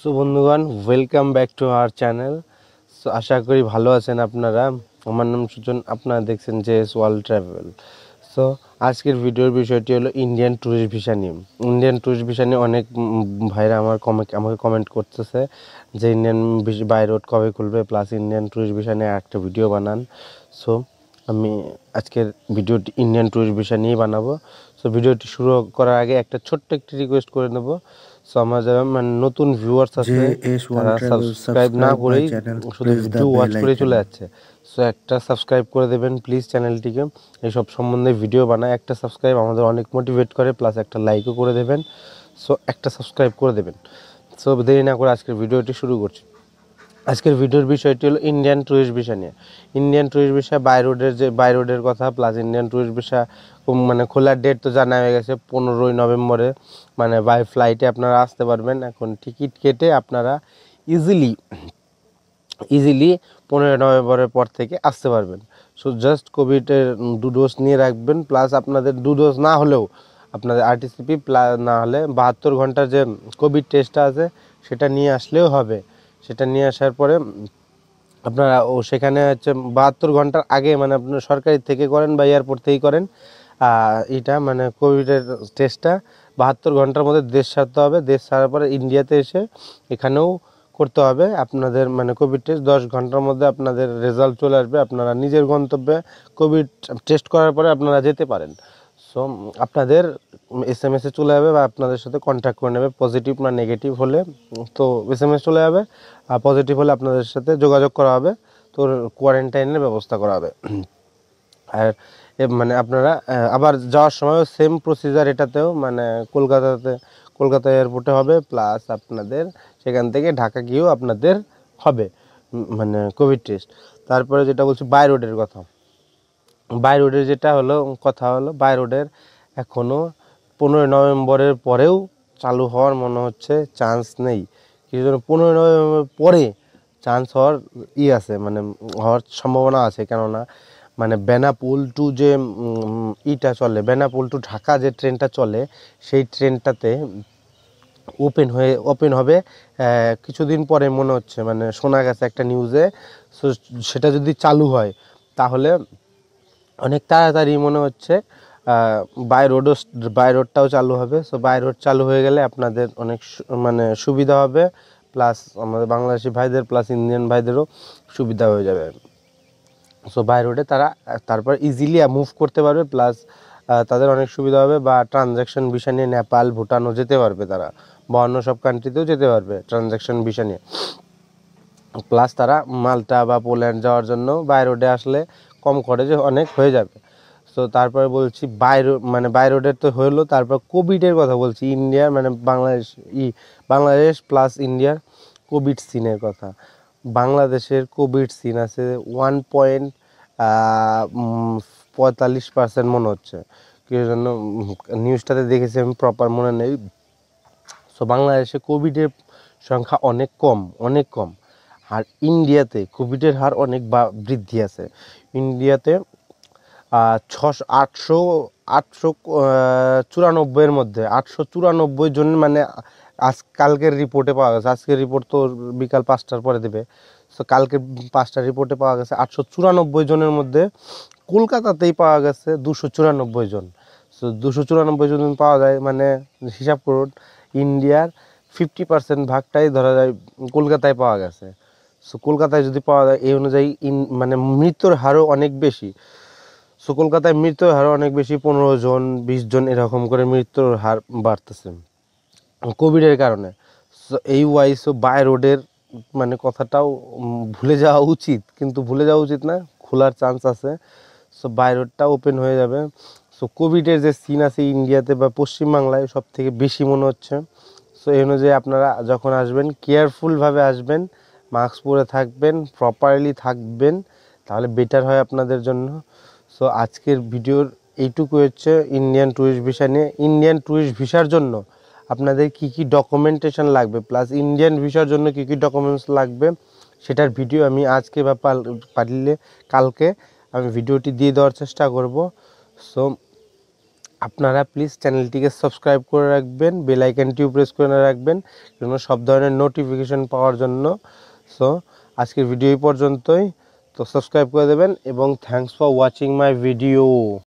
so বন্ধুগণ welcome back to our channel so আশা করি ভালো আছেন আপনারা আমার নাম সুজন আপনারা দেখছেন যে এস ওয়ার্ল্ড ট্রাভেল সো আজকের ভিডিওর বিষয়টি হলো ইন্ডিয়ান ট্যুরিস্ট ভিসা নিয়ে ইন্ডিয়ান ট্যুরিস্ট ভিসা নিয়ে অনেক ভাইরা আমার কমে আমাকে কমেন্ট করতেছে যে ইন্ডিয়ান বাই রোড কবে খুলবে প্লাস ইন্ডিয়ান ট্যুরিস্ট ভিসা নিয়ে একটা ভিডিও বানান সো আমি আজকের ভিডিওটি ইন্ডিয়ান ট্যুরিস্ট ভিসা নিয়েই বানাবো সো ভিডিওটি শুরু করার আগে একটা ছোট্ট একটি রিকোয়েস্ট করে নেব সো আমার যারা মানে নতুন ভিউয়ার্স আছে তারা সাবস্ক্রাইব না করেই শুধু ভিডিও ওয়াচ করে চলে যাচ্ছে সো একটা সাবস্ক্রাইব করে দেবেন প্লিজ চ্যানেলটিকে এইসব সম্বন্ধে ভিডিও বানায় একটা সাবস্ক্রাইব আমাদের অনেক মোটিভেট করে প্লাস একটা লাইকও করে দেবেন সো একটা সাবস্ক্রাইব করে দেবেন সো দেরি না করে আজকের ভিডিওটি শুরু করছি আজকের ভিডিওর বিষয়টি হলো ইন্ডিয়ান ট্যুরিস্ট ভিসা নিয়ে ইন্ডিয়ান ট্যুরিস্ট ভিসা বাই রোডের যে বাই রোডের কথা প্লাস ইন্ডিয়ান ট্যুরিস্ট ভিসা মানে খোলার ডেট তো জানা হয়ে গেছে পনেরোই নভেম্বরে মানে বাই ফ্লাইটে আপনারা আসতে পারবেন এখন টিকিট কেটে আপনারা ইজিলি ইজিলি পনেরোই নভেম্বরের পর থেকে আসতে পারবেন সো জাস্ট কোভিডের দু ডোজ নিয়ে রাখবেন প্লাস আপনাদের দু ডোজ না হলেও আপনাদের আরটিসিপি প্লাস না হলে বাহাত্তর ঘন্টার যে কোভিড টেস্টটা আছে সেটা নিয়ে আসলেও হবে সেটা নিয়ে আসার পরে আপনারা ও সেখানে হচ্ছে বাহাত্তর ঘন্টার আগে মানে আপনার সরকারি থেকে করেন বা এয়ারপোর্ট থেকেই করেন এটা মানে কোভিডের টেস্টটা বাহাত্তর ঘন্টার মধ্যে দেশ ছাড়তে হবে দেশ ছাড়ার পরে ইন্ডিয়াতে এসে এখানেও করতে হবে আপনাদের মানে কোভিড টেস্ট দশ ঘন্টার মধ্যে আপনাদের রেজাল্ট চলে আসবে আপনারা নিজের গন্তব্যে কোভিড টেস্ট করার পরে আপনারা যেতে পারেন সো আপনাদের এস এম এসে চলে যাবে বা আপনাদের সাথে কন্ট্যাক্ট করে নেবে পজিটিভ না নেগেটিভ হলে তো এস এম এস চলে যাবে আর পজিটিভ হলে আপনাদের সাথে যোগাযোগ করা হবে তো কোয়ারেন্টাইনের ব্যবস্থা করা হবে আর মানে আপনারা আবার যাওয়ার সময়ও সেম প্রসিজার এটাতেও মানে কলকাতাতে কলকাতা এয়ারপোর্টে হবে প্লাস আপনাদের সেখান থেকে ঢাকা গিয়েও আপনাদের হবে মানে কোভিড টেস্ট তারপরে যেটা বলছি বাই রোডের কথা বাই রোডের যেটা হলো কথা হলো বাই রোডের এখনও পনেরোই নভেম্বরের পরেও চালু হওয়ার মনে হচ্ছে চান্স নেই কিছু পনেরোই নভেম্বর পরে চান্স হওয়ার ই আছে মানে হওয়ার সম্ভাবনা আছে কেননা মানে বেনাপুল টু যে ইটা চলে বেনাপুল টু ঢাকা যে ট্রেনটা চলে সেই ট্রেনটাতে ওপেন হয়ে ওপেন হবে কিছুদিন পরে মনে হচ্ছে মানে শোনা গেছে একটা নিউজে সো সেটা যদি চালু হয় তাহলে অনেক তাড়াতাড়ি মনে হচ্ছে বাই রোডও বাই রোডটাও চালু হবে সো বাই রোড চালু হয়ে গেলে আপনাদের অনেক মানে সুবিধা হবে প্লাস আমাদের বাংলাদেশি ভাইদের প্লাস ইন্ডিয়ান ভাইদেরও সুবিধা হয়ে যাবে সো বাই রোডে তারা তারপর ইজিলি মুভ করতে পারবে প্লাস তাদের অনেক সুবিধা হবে বা ট্রানজ্যাকশন ভিসা নিয়ে নেপাল ভুটানও যেতে পারবে তারা বা অন্য সব কান্ট্রিতেও যেতে পারবে ট্রানজ্যাকশন ভিসা নিয়ে প্লাস তারা মালটা বা পোল্যান্ড যাওয়ার জন্য বাই রোডে আসলে কম খরচে অনেক হয়ে যাবে তো তারপরে বলছি বাই মানে বাই রোডের তো হলো তারপর কোভিডের কথা বলছি ইন্ডিয়ার মানে বাংলাদেশ ই বাংলাদেশ প্লাস ইন্ডিয়ার কোভিড সিনের কথা বাংলাদেশের কোভিড সিন আছে ওয়ান পয়েন্ট পঁয়তাল্লিশ পার্সেন্ট মনে হচ্ছে কি জন্য নিউজটাতে দেখেছি আমি প্রপার মনে নেই সো বাংলাদেশে কোভিডের সংখ্যা অনেক কম অনেক কম আর ইন্ডিয়াতে কোভিডের হার অনেক বৃদ্ধি আছে ইন্ডিয়াতে ছশো আটশো আটশো চুরানব্বইয়ের মধ্যে আটশো চুরানব্বই জন মানে আজ কালকের রিপোর্টে পাওয়া গেছে আজকের রিপোর্ট তো বিকাল পাঁচটার পরে দেবে তো কালকে পাঁচটা রিপোর্টে পাওয়া গেছে আটশো চুরানব্বই জনের মধ্যে কলকাতাতেই পাওয়া গেছে দুশো চুরানব্বই জন তো দুশো চুরানব্বই জন পাওয়া যায় মানে হিসাব করুন ইন্ডিয়ার ফিফটি পার্সেন্ট ভাগটাই ধরা যায় কলকাতায় পাওয়া গেছে সো কলকাতায় যদি পাওয়া যায় এই অনুযায়ী মানে মৃত্যুর হারও অনেক বেশি সো কলকাতায় মৃত্যুর হার অনেক বেশি পনেরো জন বিশ জন এরকম করে মৃত্যুর হার বাড়তেছে কোভিডের কারণে সো এই ওয়াইস বাই রোডের মানে কথাটাও ভুলে যাওয়া উচিত কিন্তু ভুলে যাওয়া উচিত না খোলার চান্স আছে সো বাই রোডটা ওপেন হয়ে যাবে সো কোভিডের যে সিন আছে ইন্ডিয়াতে বা পশ্চিমবাংলায় সব থেকে বেশি মনে হচ্ছে সো এই অনুযায়ী আপনারা যখন আসবেন কেয়ারফুলভাবে আসবেন মাস্ক পরে থাকবেন প্রপারলি থাকবেন তাহলে বেটার হয় আপনাদের জন্য সো আজকের ভিডিওর এইটুকু হচ্ছে ইন্ডিয়ান ট্যুরিস্ট ভিসা নিয়ে ইন্ডিয়ান ট্যুরিস্ট ভিসার জন্য আপনাদের কি কি ডকুমেন্টেশন লাগবে প্লাস ইন্ডিয়ান ভিসার জন্য কি কি ডকুমেন্টস লাগবে সেটার ভিডিও আমি আজকে বা পারলে কালকে আমি ভিডিওটি দিয়ে দেওয়ার চেষ্টা করব সো আপনারা প্লিজ চ্যানেলটিকে সাবস্ক্রাইব করে রাখবেন বেল প্রেস করে রাখবেন সব ধরনের নোটিফিকেশন পাওয়ার জন্য সো আজকের ভিডিও এই পর্যন্তই তো সাবস্ক্রাইব করে দেবেন এবং thanks for watching my video